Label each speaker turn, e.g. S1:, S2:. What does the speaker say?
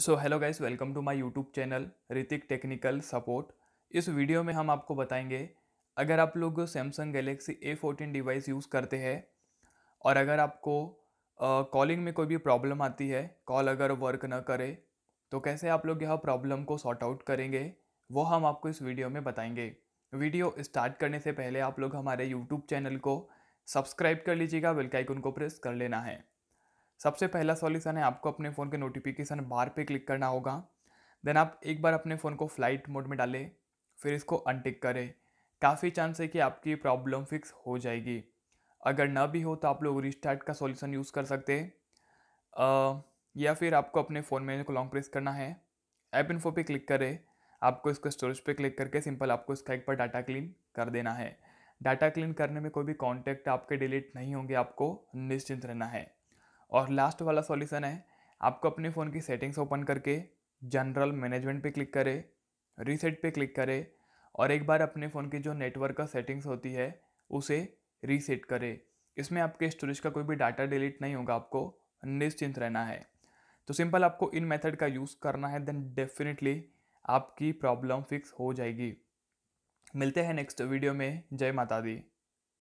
S1: so hello guys welcome to my YouTube channel Hrithik technical support इस video में हम आपको बताएंगे अगर आप लोग Samsung Galaxy A fourteen device use करते हैं और अगर आपको कॉलिंग uh, में कोई भी प्रॉब्लम आती है कॉल अगर वर्क ना करे तो कैसे आप लोग यह प्रॉब्लम को सॉर्ट आउट करेंगे वो हम आपको इस वीडियो में बताएंगे वीडियो स्टार्ट करने से पहले आप लोग हमारे यूट्यूब चैनल को सब्सक्राइब कर लीजिएगा बेल को प्रेस कर लेना है सबसे पहला सॉल्यूशन है आपको अपने फ़ोन के नोटिफिकेशन बार पे क्लिक करना होगा देन आप एक बार अपने फ़ोन को फ्लाइट मोड में डालें फिर इसको अनटिक करें काफ़ी चांस है कि आपकी प्रॉब्लम फिक्स हो जाएगी अगर ना भी हो तो आप लोग रिस्टार्ट का सॉल्यूशन यूज़ कर सकते हैं या फिर आपको अपने फ़ोन में इसको लॉन्ग प्रेस करना है ऐप इन्फो पर क्लिक करें आपको इसको स्टोरेज पे क्लिक करके सिंपल आपको इसका एक बार डाटा क्लीन कर देना है डाटा क्लीन करने में कोई भी कॉन्टैक्ट आपके डिलीट नहीं होंगे आपको निश्चिंत रहना है और लास्ट वाला सॉल्यूशन है आपको अपने फ़ोन की सेटिंग्स ओपन करके जनरल मैनेजमेंट पे क्लिक करें रीसेट पे क्लिक करें और एक बार अपने फ़ोन की जो नेटवर्क का सेटिंग्स होती है उसे रीसेट करें इसमें आपके स्टोरेज का कोई भी डाटा डिलीट नहीं होगा आपको निश्चिंत रहना है तो सिंपल आपको इन मेथड का यूज़ करना है देन डेफिनेटली आपकी प्रॉब्लम फिक्स हो जाएगी मिलते हैं नेक्स्ट वीडियो में जय माता दी